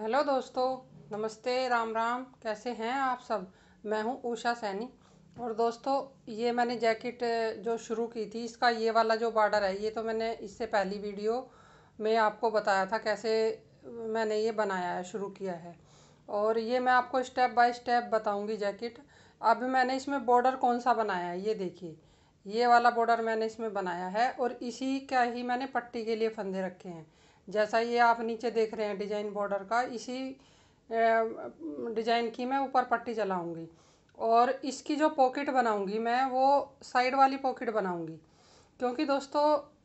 hello दोस्तों नमस्ते राम राम कैसे हैं आप सब मैं हूं उषा सैनी और दोस्तों ये मैंने जैकेट जो शुरू की थी इसका ये वाला जो बॉर्डर है ये तो मैंने इससे पहली वीडियो में आपको बताया था कैसे मैंने ये बनाया है शुरू किया है और ये मैं आपको स्टेप बाय स्टेप बताऊंगी जैकेट अब मैंने इसमें बॉर्डर कौन सा बनाया है ये देखिए ये वाला बॉर्डर मैंने इसमें बनाया है और इसी का ही मैंने पट्टी के लिए फंदे रखे हैं जैसा ये आप नीचे देख रहे हैं डिजाइन बॉर्डर का इसी डिजाइन की मैं ऊपर पट्टी चलाऊंगी और इसकी जो पॉकेट बनाऊंगी मैं वो साइड वाली पॉकेट बनाऊंगी क्योंकि दोस्तों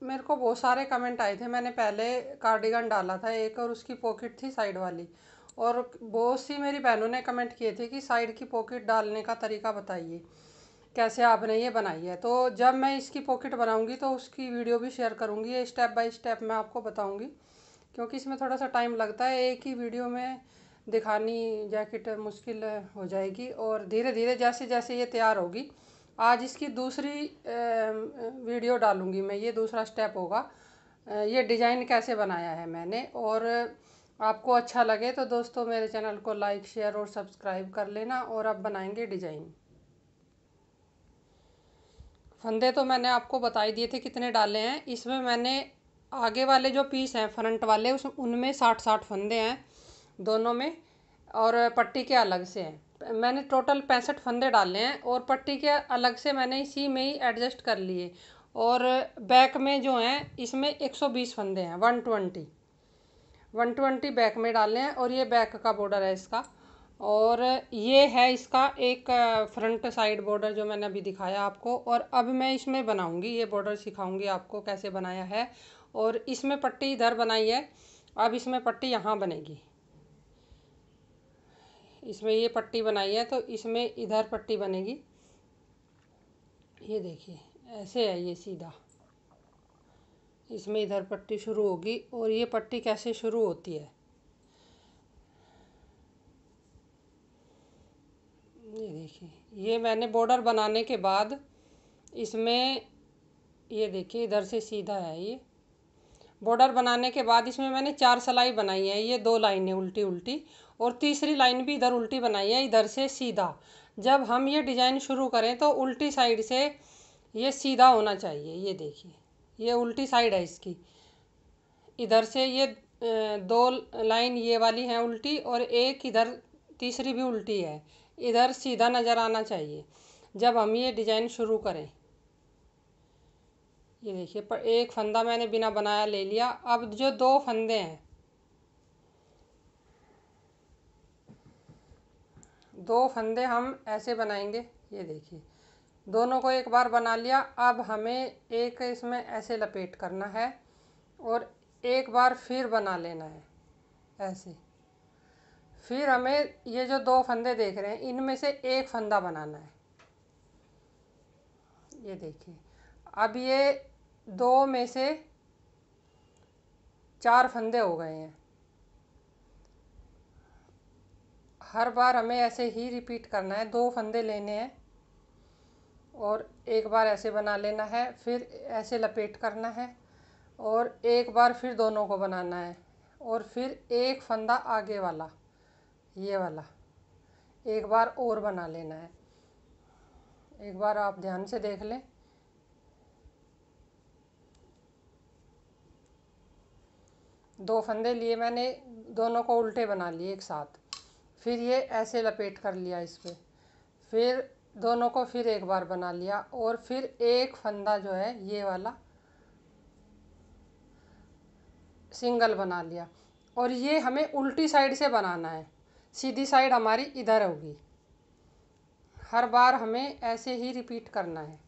मेरे को बहुत सारे कमेंट आए थे मैंने पहले कार्डिगन डाला था एक और उसकी पॉकेट थी साइड वाली और बहुत सी मेरी बहनों ने कमेंट किए थे कि साइड की पॉकेट डालने का तरीका बताइए कैसे आपने ये बनाई है तो जब मैं इसकी पॉकेट बनाऊंगी तो उसकी वीडियो भी शेयर करूंगी ये स्टेप बाय स्टेप मैं आपको बताऊंगी क्योंकि इसमें थोड़ा सा टाइम लगता है एक ही वीडियो में दिखानी जैकेट मुश्किल हो जाएगी और धीरे धीरे जैसे जैसे ये तैयार होगी आज इसकी दूसरी वीडियो डालूँगी मैं ये दूसरा स्टेप होगा ये डिज़ाइन कैसे बनाया है मैंने और आपको अच्छा लगे तो दोस्तों मेरे चैनल को लाइक शेयर और सब्सक्राइब कर लेना और अब बनाएंगे डिज़ाइन फंदे तो मैंने आपको बता ही दिए थे कितने डाले हैं इसमें मैंने आगे वाले जो पीस हैं फ्रंट वाले उस उनमें साठ साठ फंदे हैं दोनों में और पट्टी के अलग से हैं मैंने टोटल पैंसठ फंदे डाले हैं और पट्टी के अलग से मैंने इसी में ही एडजस्ट कर लिए और बैक में जो हैं इसमें एक सौ बीस फंदे हैं one twenty one twenty back में डाले हैं और ये बैक का बॉर्डर है इसका और ये है इसका एक फ्रंट साइड बॉर्डर जो मैंने अभी दिखाया आपको और अब मैं इसमें बनाऊंगी ये बॉर्डर सिखाऊंगी आपको कैसे बनाया है और इसमें पट्टी इधर बनाई है अब इसमें पट्टी यहाँ बनेगी इसमें ये पट्टी बनाई है तो इसमें इधर पट्टी बनेगी ये देखिए ऐसे है ये सीधा इसमें इधर पट्टी शुरू होगी और ये पट्टी कैसे शुरू होती है ये देखिए ये मैंने बॉर्डर बनाने के बाद इसमें ये देखिए इधर से सीधा है ये बॉर्डर बनाने के बाद इसमें मैंने चार सिलाई बनाई है ये दो लाइनें उल्टी उल्टी और तीसरी लाइन भी इधर उल्टी बनाई है इधर से सीधा जब हम ये डिज़ाइन शुरू करें तो उल्टी साइड से ये सीधा होना चाहिए ये देखिए ये उल्टी साइड है इसकी इधर से ये दो लाइन ये वाली हैं उल्टी और एक इधर तीसरी भी उल्टी है इधर सीधा नज़र आना चाहिए जब हम ये डिज़ाइन शुरू करें ये देखिए पर एक फंदा मैंने बिना बनाया ले लिया अब जो दो फंदे हैं दो फंदे हम ऐसे बनाएंगे ये देखिए दोनों को एक बार बना लिया अब हमें एक इसमें ऐसे लपेट करना है और एक बार फिर बना लेना है ऐसे फिर हमें ये जो दो फंदे देख रहे हैं इनमें से एक फंदा बनाना है ये देखिए अब ये दो में से चार फंदे हो गए हैं हर बार हमें ऐसे ही रिपीट करना है दो फंदे लेने हैं और एक बार ऐसे बना लेना है फिर ऐसे लपेट करना है और एक बार फिर दोनों को बनाना है और फिर एक फंदा आगे वाला ये वाला एक बार और बना लेना है एक बार आप ध्यान से देख लें दो फंदे लिए मैंने दोनों को उल्टे बना लिए एक साथ फिर ये ऐसे लपेट कर लिया इस पर फिर दोनों को फिर एक बार बना लिया और फिर एक फंदा जो है ये वाला सिंगल बना लिया और ये हमें उल्टी साइड से बनाना है सीधी साइड हमारी इधर होगी हर बार हमें ऐसे ही रिपीट करना है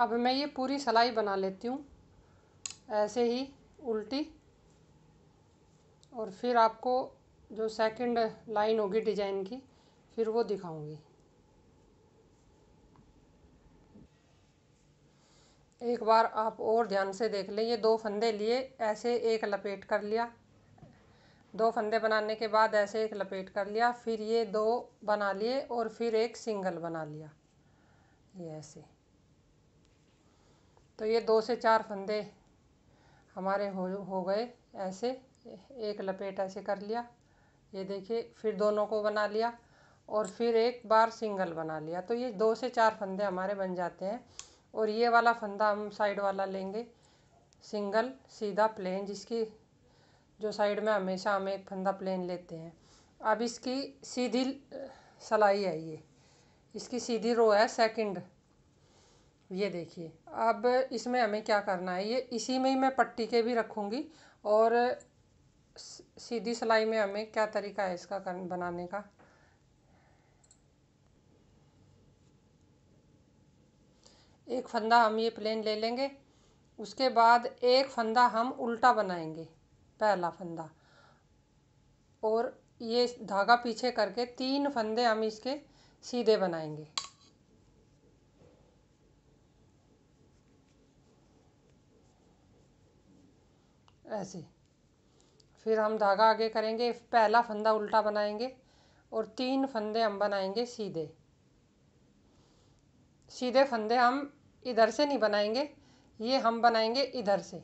अब मैं ये पूरी सलाई बना लेती हूँ ऐसे ही उल्टी और फिर आपको जो सेकंड लाइन होगी डिजाइन की फिर वो दिखाऊंगी एक बार आप और ध्यान से देख लें ये दो फंदे लिए ऐसे एक लपेट कर लिया दो फंदे बनाने के बाद ऐसे एक लपेट कर लिया फिर ये दो बना लिए और फिर एक सिंगल बना लिया ये ऐसे तो ये दो से चार फंदे हमारे हो हो गए ऐसे एक लपेट ऐसे कर लिया ये देखिए फिर दोनों को बना लिया और फिर एक बार सिंगल बना लिया तो ये दो से चार फंदे हमारे बन जाते हैं और ये वाला फंदा हम साइड वाला लेंगे सिंगल सीधा प्लेन जिसकी जो साइड में हमेशा हम एक फंदा प्लेन लेते हैं अब इसकी सीधी सलाई है ये इसकी सीधी रो है सेकंड ये देखिए अब इसमें हमें क्या करना है ये इसी में ही मैं पट्टी के भी रखूँगी और सीधी सिलाई में हमें क्या तरीका है इसका बनाने का एक फंदा हम ये प्लेन ले लेंगे उसके बाद एक फंदा हम उल्टा बनाएंगे पहला फंदा और ये धागा पीछे करके तीन फंदे हम इसके सीधे बनाएंगे ऐसे फिर हम धागा आगे करेंगे पहला फंदा उल्टा बनाएंगे और तीन फंदे हम बनाएंगे सीधे सीधे फंदे हम इधर से नहीं बनाएंगे ये हम बनाएंगे इधर से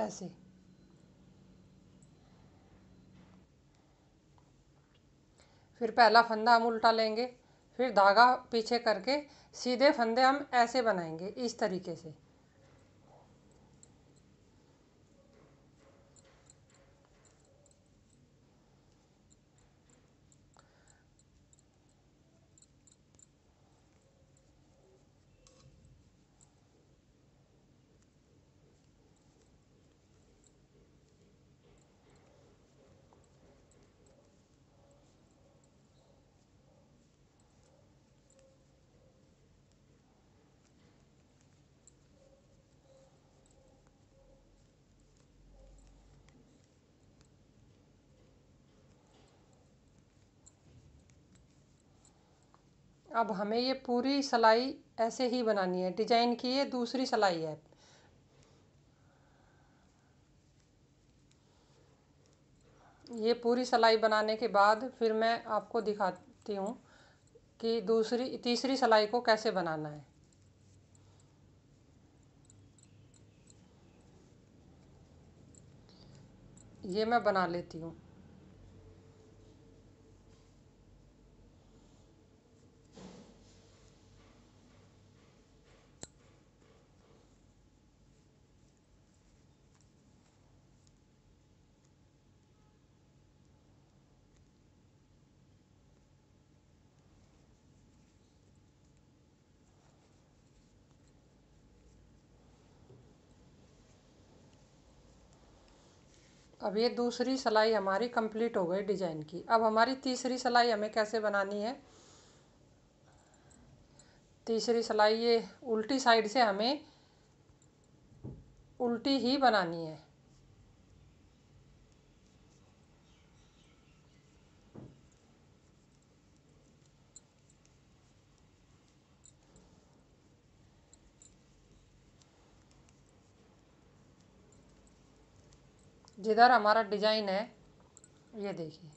ऐसे फिर पहला फंदा हम उल्टा लेंगे फिर धागा पीछे करके सीधे फंदे हम ऐसे बनाएंगे इस तरीके से अब हमें ये पूरी सलाई ऐसे ही बनानी है डिजाइन की ये दूसरी सिलाई है ये पूरी सलाई बनाने के बाद फिर मैं आपको दिखाती हूँ कि दूसरी तीसरी सलाई को कैसे बनाना है ये मैं बना लेती हूँ अब ये दूसरी सिलाई हमारी कंप्लीट हो गई डिजाइन की अब हमारी तीसरी सिलाई हमें कैसे बनानी है तीसरी सिलाई ये उल्टी साइड से हमें उल्टी ही बनानी है जिधर हमारा डिज़ाइन है ये देखिए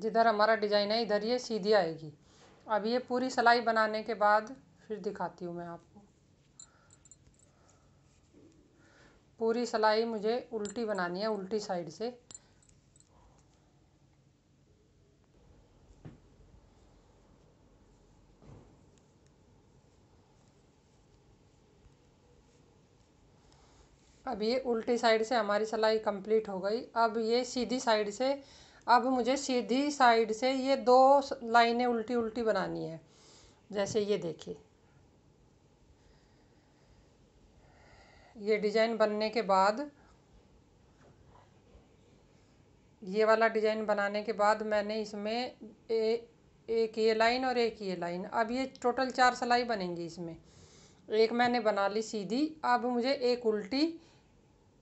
जिधर हमारा डिज़ाइन है इधर ये सीधी आएगी अब ये पूरी सिलाई बनाने के बाद फिर दिखाती हूँ मैं आपको पूरी सिलाई मुझे उल्टी बनानी है उल्टी साइड से अब ये उल्टी साइड से हमारी सिलाई कंप्लीट हो गई अब ये सीधी साइड से अब मुझे सीधी साइड से ये दो लाइनें उल्टी उल्टी बनानी है जैसे ये देखिए ये डिज़ाइन बनने के बाद ये वाला डिज़ाइन बनाने के बाद मैंने इसमें ए, एक ये लाइन और एक ये लाइन अब ये टोटल चार सिलाई बनेंगी इसमें एक मैंने बना ली सीधी अब मुझे एक उल्टी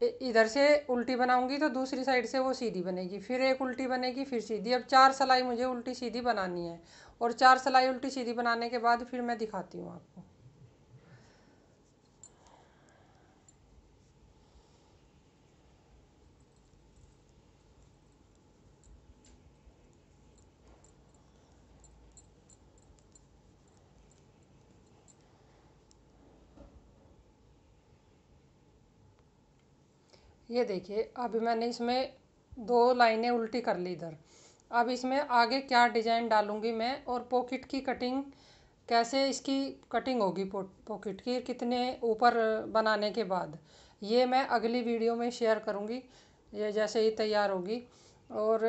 इधर से उल्टी बनाऊंगी तो दूसरी साइड से वो सीधी बनेगी फिर एक उल्टी बनेगी फिर सीधी अब चार सलाई मुझे उल्टी सीधी बनानी है और चार सलाई उल्टी सीधी बनाने के बाद फिर मैं दिखाती हूँ आपको ये देखिए अभी मैंने इसमें दो लाइनें उल्टी कर ली इधर अब इसमें आगे क्या डिज़ाइन डालूंगी मैं और पॉकेट की कटिंग कैसे इसकी कटिंग होगी पॉकेट की कितने ऊपर बनाने के बाद ये मैं अगली वीडियो में शेयर करूँगी ये जैसे ही तैयार होगी और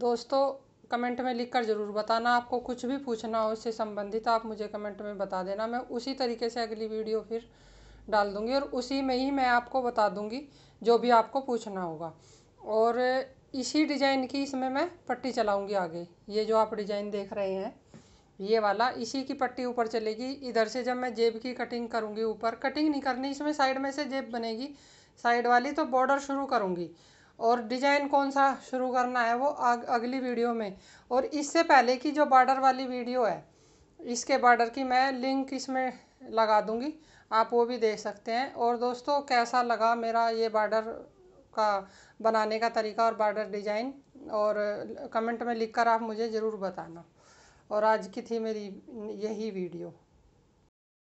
दोस्तों कमेंट में लिखकर ज़रूर बताना आपको कुछ भी पूछना हो इससे संबंधित आप मुझे कमेंट में बता देना मैं उसी तरीके से अगली वीडियो फिर डाल दूँगी और उसी में ही मैं आपको बता दूँगी जो भी आपको पूछना होगा और इसी डिज़ाइन की इसमें मैं पट्टी चलाऊँगी आगे ये जो आप डिज़ाइन देख रहे हैं ये वाला इसी की पट्टी ऊपर चलेगी इधर से जब मैं जेब की कटिंग करूँगी ऊपर कटिंग नहीं करनी इसमें साइड में से जेब बनेगी साइड वाली तो बॉर्डर शुरू करूँगी और डिजाइन कौन सा शुरू करना है वो आग, अगली वीडियो में और इससे पहले की जो बॉर्डर वाली वीडियो है इसके बॉर्डर की मैं लिंक इसमें लगा दूँगी आप वो भी देख सकते हैं और दोस्तों कैसा लगा मेरा ये बॉर्डर का बनाने का तरीका और बॉर्डर डिज़ाइन और कमेंट में लिखकर आप मुझे ज़रूर बताना और आज की थी मेरी यही वीडियो